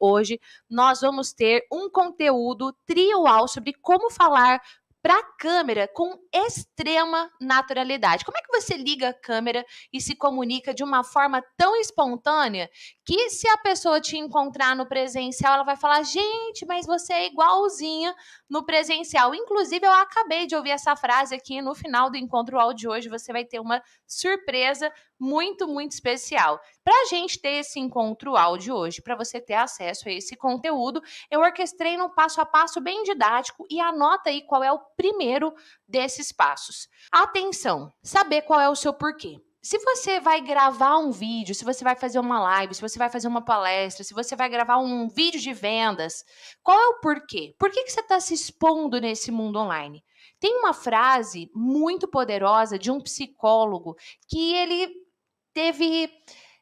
hoje nós vamos ter um conteúdo triual sobre como falar para a câmera com extrema naturalidade. Como é que você liga a câmera e se comunica de uma forma tão espontânea que se a pessoa te encontrar no presencial, ela vai falar: "Gente, mas você é igualzinha no presencial. Inclusive, eu acabei de ouvir essa frase aqui no final do encontro ao de hoje. Você vai ter uma surpresa muito, muito especial. Para a gente ter esse encontro áudio hoje, para você ter acesso a esse conteúdo, eu orquestrei num passo a passo bem didático e anota aí qual é o primeiro desses passos. Atenção, saber qual é o seu porquê se você vai gravar um vídeo, se você vai fazer uma live, se você vai fazer uma palestra, se você vai gravar um vídeo de vendas, qual é o porquê? Por que, que você está se expondo nesse mundo online? Tem uma frase muito poderosa de um psicólogo que ele teve.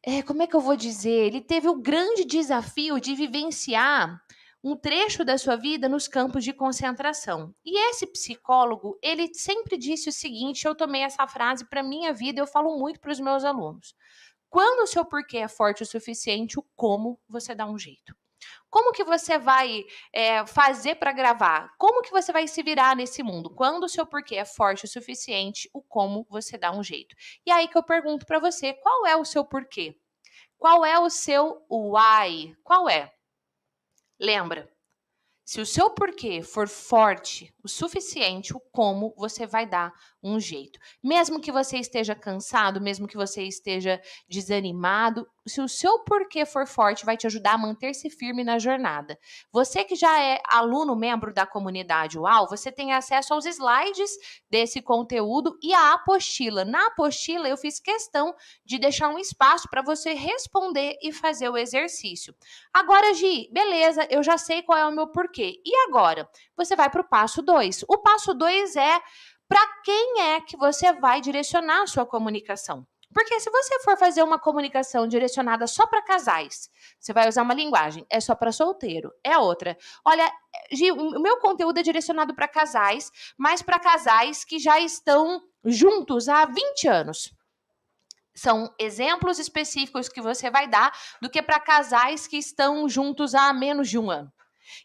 É, como é que eu vou dizer? Ele teve o grande desafio de vivenciar um trecho da sua vida nos campos de concentração. E esse psicólogo, ele sempre disse o seguinte, eu tomei essa frase para minha vida, eu falo muito para os meus alunos. Quando o seu porquê é forte o suficiente, o como você dá um jeito. Como que você vai é, fazer para gravar? Como que você vai se virar nesse mundo? Quando o seu porquê é forte o suficiente, o como você dá um jeito. E aí que eu pergunto para você, qual é o seu porquê? Qual é o seu why? Qual é? Lembra, se o seu porquê for forte o suficiente, o como você vai dar um jeito. Mesmo que você esteja cansado, mesmo que você esteja desanimado, se o seu porquê for forte, vai te ajudar a manter-se firme na jornada. Você que já é aluno, membro da comunidade UAU, você tem acesso aos slides desse conteúdo e à apostila. Na apostila, eu fiz questão de deixar um espaço para você responder e fazer o exercício. Agora, Gi, beleza, eu já sei qual é o meu porquê. E agora? Você vai para o passo 2. O passo 2 é para quem é que você vai direcionar a sua comunicação. Porque se você for fazer uma comunicação direcionada só para casais, você vai usar uma linguagem, é só para solteiro, é outra. Olha, o meu conteúdo é direcionado para casais, mas para casais que já estão juntos há 20 anos. São exemplos específicos que você vai dar do que para casais que estão juntos há menos de um ano.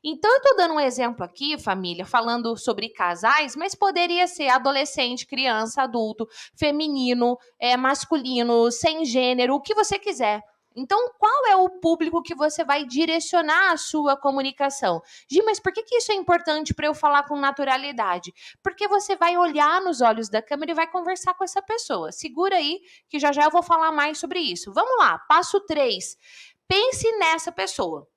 Então, eu estou dando um exemplo aqui, família, falando sobre casais, mas poderia ser adolescente, criança, adulto, feminino, é, masculino, sem gênero, o que você quiser. Então, qual é o público que você vai direcionar a sua comunicação? Gi, mas por que, que isso é importante para eu falar com naturalidade? Porque você vai olhar nos olhos da câmera e vai conversar com essa pessoa. Segura aí, que já já eu vou falar mais sobre isso. Vamos lá, passo 3. Pense nessa pessoa.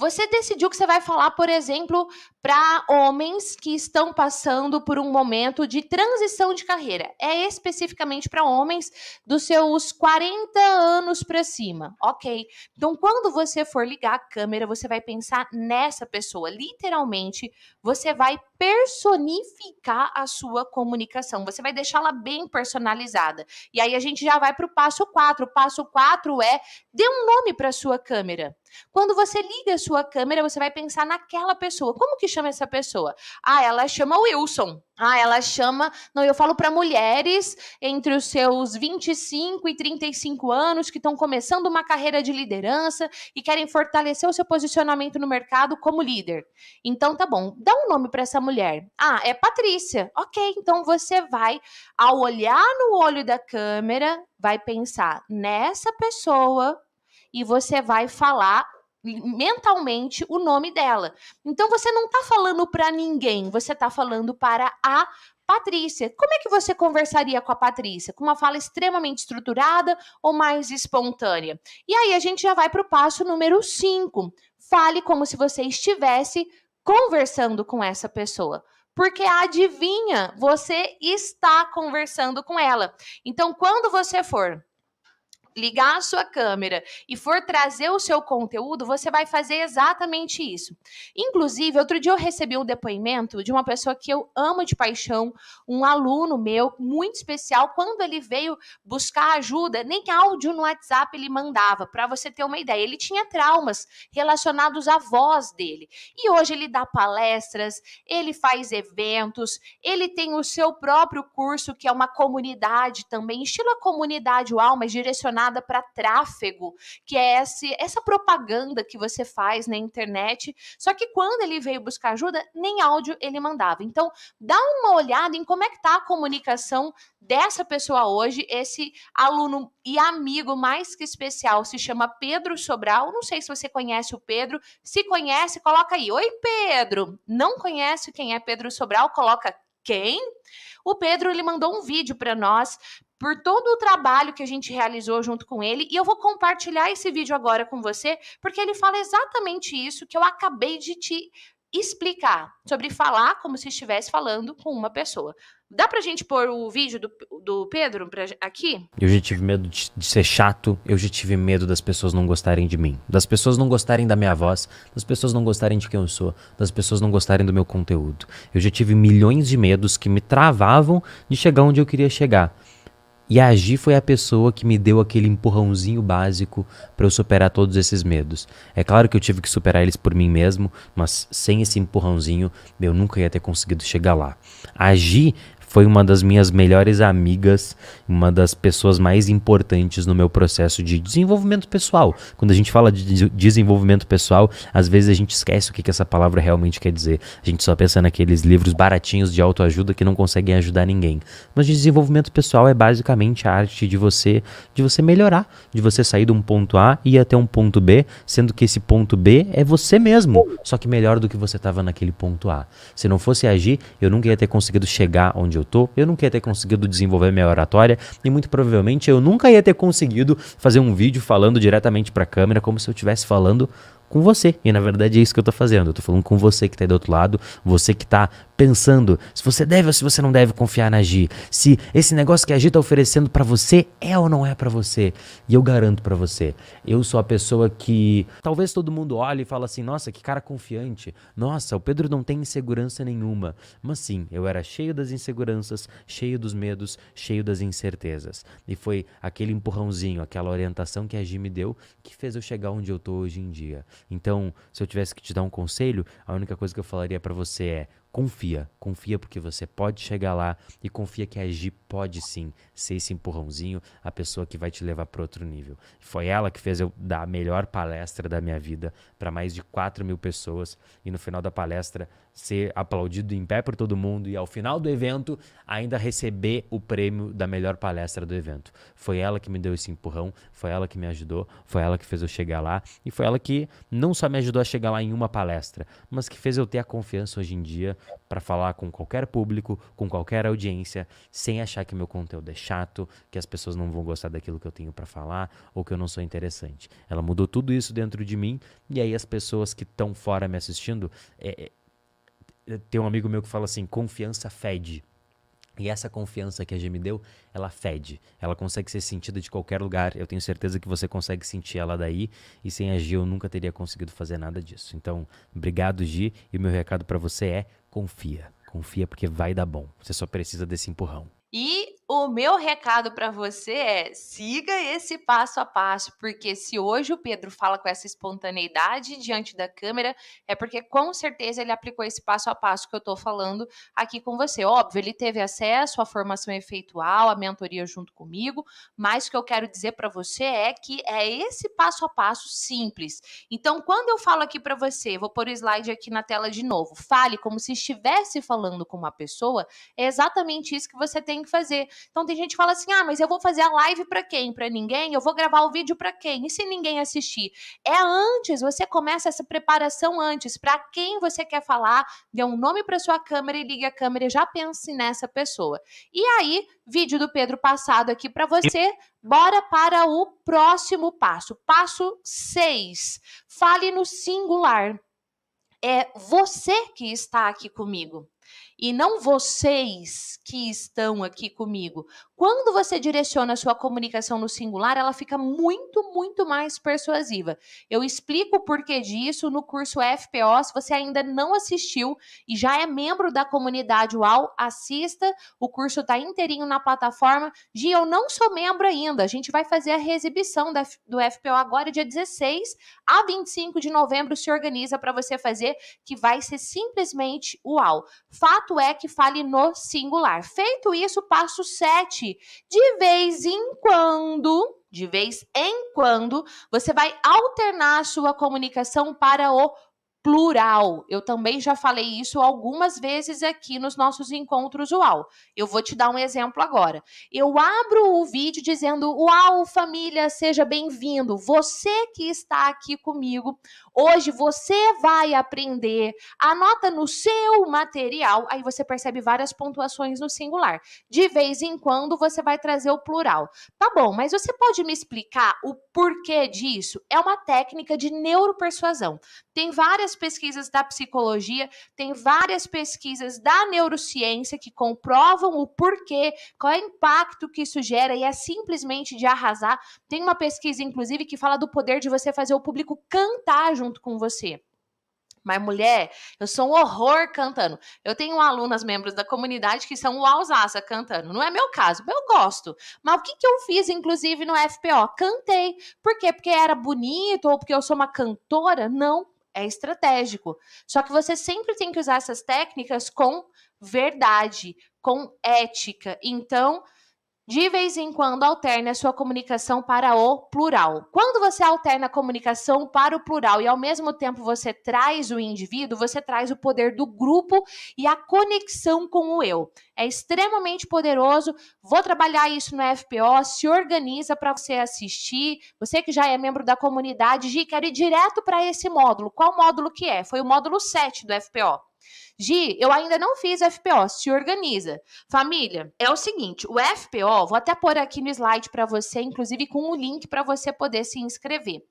Você decidiu que você vai falar, por exemplo, para homens que estão passando por um momento de transição de carreira. É especificamente para homens dos seus 40 anos para cima, ok? Então, quando você for ligar a câmera, você vai pensar nessa pessoa. Literalmente, você vai personificar a sua comunicação. Você vai deixá-la bem personalizada. E aí a gente já vai para o passo 4. O passo 4 é dê um nome para sua câmera. Quando você liga a sua sua câmera, você vai pensar naquela pessoa. Como que chama essa pessoa? Ah, ela chama Wilson. Ah, ela chama. Não, eu falo para mulheres entre os seus 25 e 35 anos que estão começando uma carreira de liderança e querem fortalecer o seu posicionamento no mercado como líder. Então, tá bom, dá um nome para essa mulher. Ah, é Patrícia. Ok, então você vai, ao olhar no olho da câmera, vai pensar nessa pessoa e você vai falar mentalmente o nome dela. Então você não está falando para ninguém, você está falando para a Patrícia. Como é que você conversaria com a Patrícia? Com uma fala extremamente estruturada ou mais espontânea? E aí a gente já vai para o passo número 5. Fale como se você estivesse conversando com essa pessoa. Porque adivinha, você está conversando com ela. Então, quando você for ligar a sua câmera e for trazer o seu conteúdo, você vai fazer exatamente isso. Inclusive, outro dia eu recebi um depoimento de uma pessoa que eu amo de paixão, um aluno meu muito especial, quando ele veio buscar ajuda, nem áudio no WhatsApp ele mandava, para você ter uma ideia. Ele tinha traumas relacionados à voz dele. E hoje ele dá palestras, ele faz eventos, ele tem o seu próprio curso que é uma comunidade também, estilo a comunidade alma mas direcionado direcionada para tráfego, que é esse, essa propaganda que você faz na internet. Só que quando ele veio buscar ajuda, nem áudio ele mandava. Então, dá uma olhada em como é que está a comunicação dessa pessoa hoje, esse aluno e amigo mais que especial se chama Pedro Sobral. Não sei se você conhece o Pedro. Se conhece, coloca aí. Oi, Pedro. Não conhece quem é Pedro Sobral? Coloca quem? O Pedro ele mandou um vídeo para nós por todo o trabalho que a gente realizou junto com ele. E eu vou compartilhar esse vídeo agora com você, porque ele fala exatamente isso que eu acabei de te explicar, sobre falar como se estivesse falando com uma pessoa. Dá pra gente pôr o vídeo do, do Pedro pra, aqui? Eu já tive medo de, de, ser chato, eu já tive medo das pessoas não gostarem de mim, das pessoas não gostarem da minha voz, das pessoas não gostarem de quem eu sou, das pessoas não gostarem do meu conteúdo. Eu já tive milhões de medos que me travavam de chegar onde eu queria chegar. E a Gi foi a pessoa que me deu aquele empurrãozinho básico para eu superar todos esses medos. É claro que eu tive que superar eles por mim mesmo, mas sem esse empurrãozinho eu nunca ia ter conseguido chegar lá. A Gi foi uma das minhas melhores amigas, uma das pessoas mais importantes no meu processo de desenvolvimento pessoal. Quando a gente fala de desenvolvimento pessoal, às vezes a gente esquece o que, que essa palavra realmente quer dizer. A gente só pensa naqueles livros baratinhos de autoajuda que não conseguem ajudar ninguém. Mas desenvolvimento pessoal é basicamente a arte de você, de você melhorar, de você sair de um ponto A e ir até um ponto B, sendo que esse ponto B é você mesmo, só que melhor do que você estava naquele ponto A. Se não fosse agir, eu nunca ia ter conseguido chegar onde eu eu tô, eu nunca ia ter conseguido desenvolver minha oratória e muito provavelmente eu nunca ia ter conseguido fazer um vídeo falando diretamente para a câmera como se eu estivesse falando com você. E na verdade é isso que eu tô fazendo. Eu tô falando com você que tá aí do outro lado, você que tá pensando se você deve ou se você não deve confiar na Gi, se esse negócio que a Gi tá oferecendo para você é ou não é para você. E eu garanto para você, eu sou a pessoa que talvez todo mundo olhe e fala assim: "Nossa, que cara confiante. Nossa, o Pedro não tem insegurança nenhuma". Mas sim, eu era cheio das inseguranças, cheio dos medos, cheio das incertezas. E foi aquele empurrãozinho, aquela orientação que a Gi me deu que fez eu chegar onde eu tô hoje em dia. Então, se eu tivesse que te dar um conselho, a única coisa que eu falaria para você é: confia, confia porque você pode chegar lá e confia que a Gi pode sim ser esse empurrãozinho, a pessoa que vai te levar para outro nível. Foi ela que fez eu dar a melhor palestra da minha vida para mais de 4 mil pessoas e no final da palestra ser aplaudido em pé por todo mundo e ao final do evento ainda receber o prêmio da melhor palestra do evento. Foi ela que me deu esse empurrão, foi ela que me ajudou, foi ela que fez eu chegar lá e foi ela que não só me ajudou a chegar lá em uma palestra, mas que fez eu ter a confiança hoje em dia para falar com qualquer público, com qualquer audiência, sem achar que meu conteúdo é chato, que as pessoas não vão gostar daquilo que eu tenho para falar ou que eu não sou interessante. Ela mudou tudo isso dentro de mim e aí as pessoas que estão fora me assistindo, é, é eh, tem um amigo meu que fala assim: confiança fede. E essa confiança que a G me deu, ela fede. Ela consegue ser sentida de qualquer lugar. Eu tenho certeza que você consegue sentir ela daí. E sem a G, eu nunca teria conseguido fazer nada disso. Então, obrigado, G. E o meu recado para você é: confia. Confia porque vai dar bom. Você só precisa desse empurrão. E o meu recado para você é: siga esse passo a passo, porque se hoje o Pedro fala com essa espontaneidade diante da câmera, é porque com certeza ele aplicou esse passo a passo que eu estou falando aqui com você. Óbvio, ele teve acesso à formação efeitual, à mentoria junto comigo, mas o que eu quero dizer para você é que é esse passo a passo simples. Então, quando eu falo aqui para você, vou pôr o slide aqui na tela de novo, fale como se estivesse falando com uma pessoa, é exatamente isso que você tem que fazer. Então tem gente que fala assim: "Ah, mas eu vou fazer a live para quem? Para ninguém? Eu vou gravar o vídeo para quem? E se ninguém assistir?". É antes, você começa essa preparação antes para quem você quer falar, dê um nome para sua câmera e ligue a câmera e já pense nessa pessoa. E aí, vídeo do Pedro passado aqui para você. Bora para o próximo passo. Passo 6. Fale no singular. É você que está aqui comigo e não vocês que estão aqui comigo. Quando você direciona a sua comunicação no singular, ela fica muito, muito mais persuasiva. Eu explico o porquê disso no curso FPO. Se você ainda não assistiu e já é membro da comunidade UAU, assista. O curso está inteirinho na plataforma. Gi, eu não sou membro ainda. A gente vai fazer a reexibição do FPO agora, dia 16 a 25 de novembro. Se organiza para você fazer, que vai ser simplesmente UAU. Fato fato é que fale no singular. Feito isso, passo 7. De vez em quando, de vez em quando, você vai alternar a sua comunicação para o plural. Eu também já falei isso algumas vezes aqui nos nossos encontros UAU. Eu vou te dar um exemplo agora. Eu abro o vídeo dizendo: "Uau, família, seja bem-vindo. Você que está aqui comigo, hoje você vai aprender. Anota no seu material". Aí você percebe várias pontuações no singular. De vez em quando você vai trazer o plural. Tá bom, mas você pode me explicar o porquê disso? É uma técnica de neuropersuasão. Tem várias várias pesquisas da psicologia, tem várias pesquisas da neurociência que comprovam o porquê, qual é o impacto que isso gera e é simplesmente de arrasar. Tem uma pesquisa, inclusive, que fala do poder de você fazer o público cantar junto com você. Mas, mulher, eu sou um horror cantando. Eu tenho alunas, membros da comunidade, que são o Alsaça cantando. Não é meu caso, eu gosto. Mas o que, que eu fiz, inclusive, no FPO? Cantei. Por quê? Porque era bonito ou porque eu sou uma cantora? Não é estratégico. Só que você sempre tem que usar essas técnicas com verdade, com ética. Então, de vez em quando alterne a sua comunicação para o plural. Quando você alterna a comunicação para o plural e ao mesmo tempo você traz o indivíduo, você traz o poder do grupo e a conexão com o eu. É extremamente poderoso. Vou trabalhar isso no FPO, se organiza para você assistir. Você que já é membro da comunidade, Gi, quero ir direto para esse módulo. Qual módulo que é? Foi o módulo 7 do FPO. Gi, eu ainda não fiz FPO, se organiza. Família, é o seguinte, o FPO, vou até pôr aqui no slide para você, inclusive com o um link para você poder se inscrever.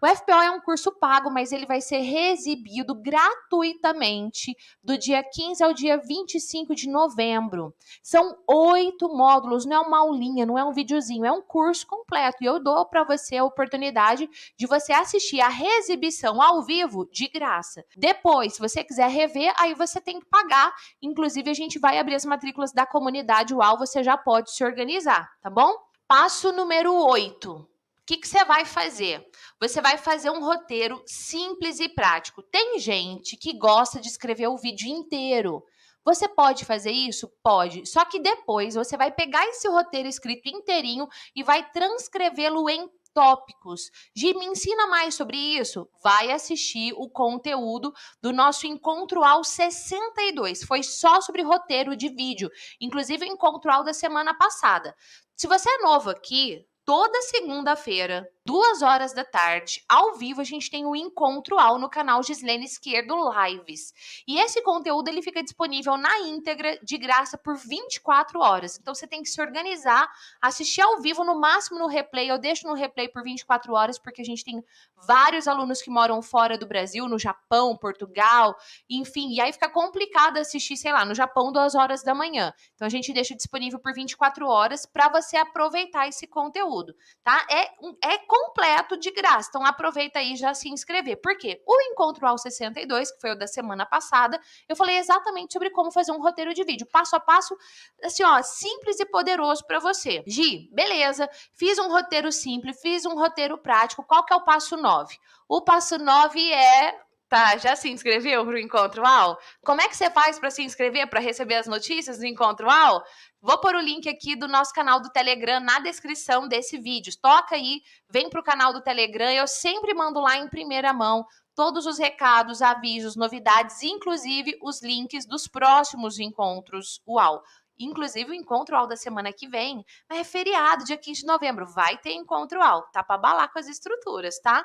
O FPO é um curso pago, mas ele vai ser exibido gratuitamente do dia 15 ao dia 25 de novembro. São oito módulos, não é uma aulinha, não é um videozinho, é um curso completo. E eu dou para você a oportunidade de você assistir a reexibição ao vivo de graça. Depois, se você quiser rever, aí você você tem que pagar. Inclusive, a gente vai abrir as matrículas da comunidade UAL, você já pode se organizar, tá bom? Passo número 8. O que, que, você vai fazer? Você vai fazer um roteiro simples e prático. Tem gente que gosta de escrever o vídeo inteiro. Você pode fazer isso? Pode. Só que depois você vai pegar esse roteiro escrito inteirinho e vai transcrevê-lo em tópicos. Gi, me ensina mais sobre isso? Vai assistir o conteúdo do nosso encontro ao 62. Foi só sobre roteiro de vídeo, inclusive o encontro ao da semana passada. Se você é novo aqui, toda segunda-feira duas horas da tarde, ao vivo, a gente tem o um encontro ao no canal Gislene Esquerdo Lives. E esse conteúdo ele fica disponível na íntegra, de graça, por 24 horas. Então você tem que se organizar, assistir ao vivo, no máximo no replay. Eu deixo no replay por 24 horas, porque a gente tem vários alunos que moram fora do Brasil, no Japão, Portugal, enfim. E aí fica complicado assistir, sei lá, no Japão, duas horas da manhã. Então a gente deixa disponível por 24 horas para você aproveitar esse conteúdo, tá? É, é completo de graça. Então aproveita aí já se inscrever. Por quê? O encontro ao 62, que foi o da semana passada, eu falei exatamente sobre como fazer um roteiro de vídeo, passo a passo, assim, ó, simples e poderoso para você. Gi, beleza? Fiz um roteiro simples, fiz um roteiro prático. Qual que é o passo 9? O passo 9 é Tá, já se inscreveu para o Encontro UAU? Como é que você faz para se inscrever, para receber as notícias do Encontro UAU? Vou pôr o link aqui do nosso canal do Telegram na descrição desse vídeo. Toca aí, vem para o canal do Telegram. Eu sempre mando lá em primeira mão todos os recados, avisos, novidades, inclusive os links dos próximos encontros UAU. Inclusive, o encontro ao da semana que vem, mas é feriado, dia 15 de novembro, vai ter encontro ao, tá para balar com as estruturas, tá?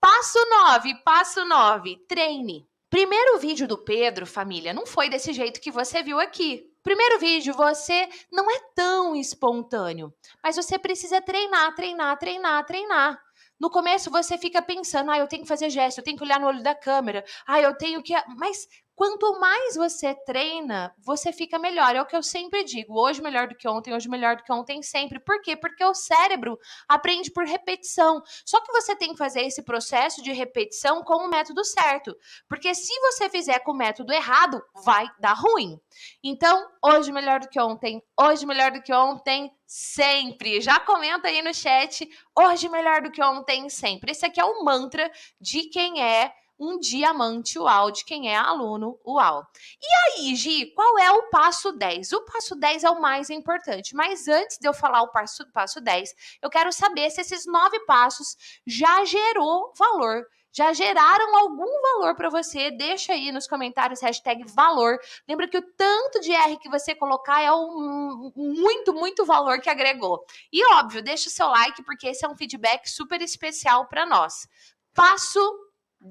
Passo 9, passo 9, treine. Primeiro vídeo do Pedro, família, não foi desse jeito que você viu aqui. Primeiro vídeo, você não é tão espontâneo, mas você precisa treinar, treinar, treinar, treinar. No começo você fica pensando, ah, eu tenho que fazer gesto, eu tenho que olhar no olho da câmera, ah, eu tenho que. Mas quanto mais você treina, você fica melhor. É o que eu sempre digo: hoje melhor do que ontem, hoje melhor do que ontem, sempre. Por quê? Porque o cérebro aprende por repetição. Só que você tem que fazer esse processo de repetição com o método certo. Porque se você fizer com o método errado, vai dar ruim. Então, hoje melhor do que ontem, hoje melhor do que ontem, sempre. Já comenta aí no chat: hoje melhor do que ontem, sempre. Esse aqui é o mantra de quem é um diamante UAU de quem é aluno UAU. E aí, Gi, qual é o passo 10? O passo 10 é o mais importante, mas antes de eu falar o passo, passo 10, eu quero saber se esses nove passos já gerou valor já geraram algum valor para você, deixa aí nos comentários hashtag valor. Lembra que o tanto de R que você colocar é um, muito, muito valor que agregou. E óbvio, deixa o seu like porque esse é um feedback super especial para nós. Passo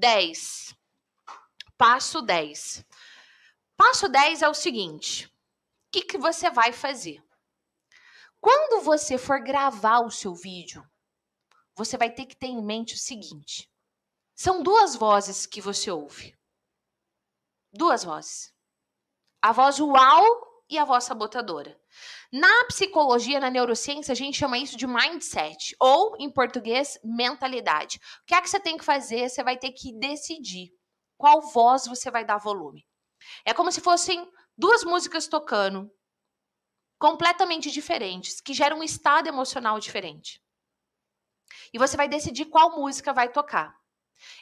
10. Passo 10. Passo 10 é o seguinte: o que, que você vai fazer? Quando você for gravar o seu vídeo, você vai ter que ter em mente o seguinte: são duas vozes que você ouve. Duas vozes. A voz uau e a voz sabotadora. Na psicologia, na neurociência, a gente chama isso de mindset, ou em português, mentalidade. O que é que você tem que fazer? Você vai ter que decidir qual voz você vai dar volume. É como se fossem duas músicas tocando, completamente diferentes, que geram um estado emocional diferente. E você vai decidir qual música vai tocar.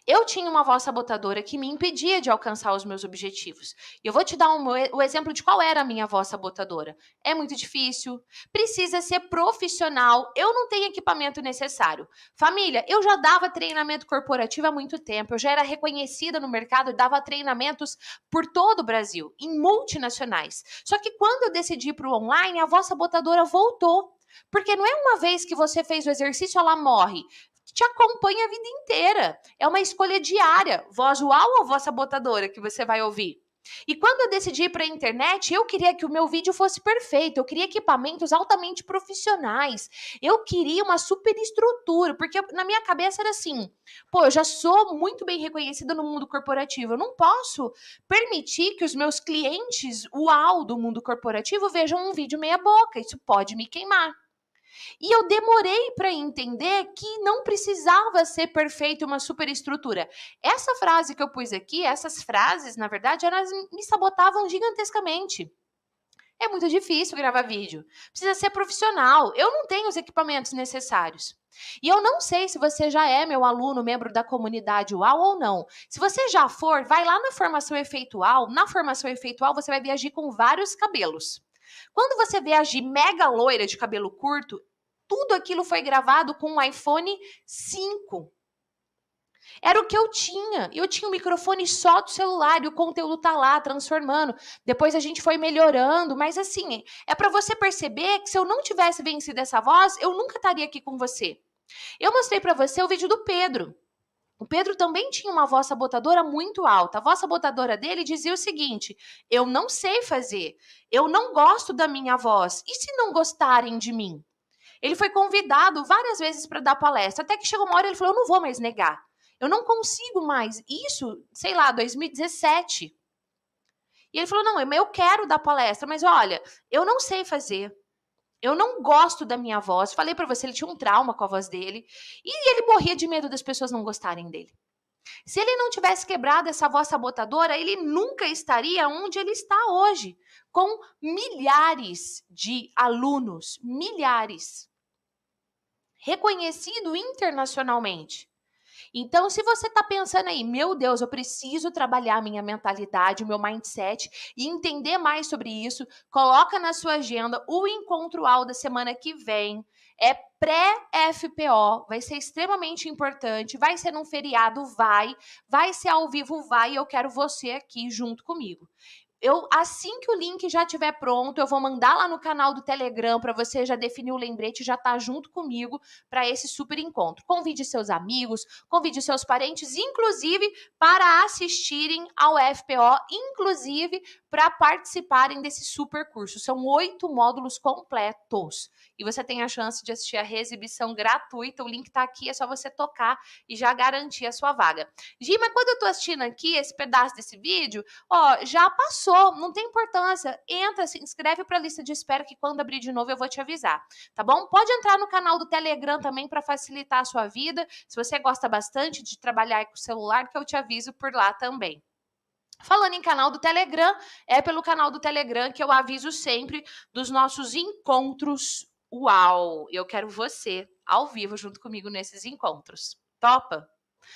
Eu tinha uma voz sabotadora que me impedia de alcançar os meus objetivos. E eu vou te dar um, o exemplo de qual era a minha voz sabotadora. É muito difícil, precisa ser profissional, eu não tenho equipamento necessário. Família, eu já dava treinamento corporativo há muito tempo, eu já era reconhecida no mercado, dava treinamentos por todo o Brasil, em multinacionais. Só que quando eu decidi para o online, a voz sabotadora voltou. Porque não é uma vez que você fez o exercício, ela morre te acompanha a vida inteira. É uma escolha diária, voz uau ou voz sabotadora que você vai ouvir. E quando eu decidi ir para a internet, eu queria que o meu vídeo fosse perfeito, eu queria equipamentos altamente profissionais, eu queria uma super estrutura, porque na minha cabeça era assim: pô, eu já sou muito bem reconhecida no mundo corporativo, eu não posso permitir que os meus clientes, uau, do mundo corporativo, vejam um vídeo meia-boca, isso pode me queimar. E eu demorei para entender que não precisava ser perfeito uma superestrutura. Essa frase que eu pus aqui, essas frases, na verdade, elas me sabotavam gigantescamente. É muito difícil gravar vídeo. Precisa ser profissional. Eu não tenho os equipamentos necessários. E eu não sei se você já é meu aluno, membro da comunidade UAU ou não. Se você já for, vai lá na formação efeitual. Na formação efeitual, você vai viajar com vários cabelos. Quando você vê mega loira de cabelo curto, tudo aquilo foi gravado com um iPhone 5. Era o que eu tinha. Eu tinha o um microfone só do celular e o conteúdo tá lá, transformando. Depois a gente foi melhorando, mas assim, é para você perceber que se eu não tivesse vencido essa voz, eu nunca estaria aqui com você. Eu mostrei para você o vídeo do Pedro. O Pedro também tinha uma voz sabotadora muito alta. A voz sabotadora dele dizia o seguinte: eu não sei fazer, eu não gosto da minha voz. E se não gostarem de mim? Ele foi convidado várias vezes para dar palestra, até que chegou uma hora ele falou: "Eu não vou mais negar. Eu não consigo mais". Isso, sei lá, 2017. E ele falou: "Não, eu quero dar palestra, mas olha, eu não sei fazer. Eu não gosto da minha voz. Falei para você, ele tinha um trauma com a voz dele e ele morria de medo das pessoas não gostarem dele. Se ele não tivesse quebrado essa voz sabotadora, ele nunca estaria onde ele está hoje, com milhares de alunos, milhares reconhecido internacionalmente. Então, se você está pensando aí, meu Deus, eu preciso trabalhar minha mentalidade, meu mindset e entender mais sobre isso, coloca na sua agenda o encontro ao da semana que vem. É pré-FPO, vai ser extremamente importante, vai ser num feriado, vai, vai ser ao vivo, vai, eu quero você aqui junto comigo. Eu assim que o link já estiver pronto, eu vou mandar lá no canal do Telegram para você já definir o lembrete, já tá junto comigo para esse super encontro. Convide seus amigos, convide seus parentes, inclusive para assistirem ao FPO, inclusive para participarem desse super curso. São oito módulos completos e você tem a chance de assistir a reexibição gratuita. O link está aqui, é só você tocar e já garantir a sua vaga. Gi, mas quando eu estou assistindo aqui esse pedaço desse vídeo, ó, já passou, não tem importância. Entra, se inscreve para a lista de espera que quando abrir de novo eu vou te avisar, tá bom? Pode entrar no canal do Telegram também para facilitar a sua vida. Se você gosta bastante de trabalhar com o celular, que eu te aviso por lá também. Falando em canal do Telegram, é pelo canal do Telegram que eu aviso sempre dos nossos encontros. Uau! Eu quero você ao vivo junto comigo nesses encontros. Topa?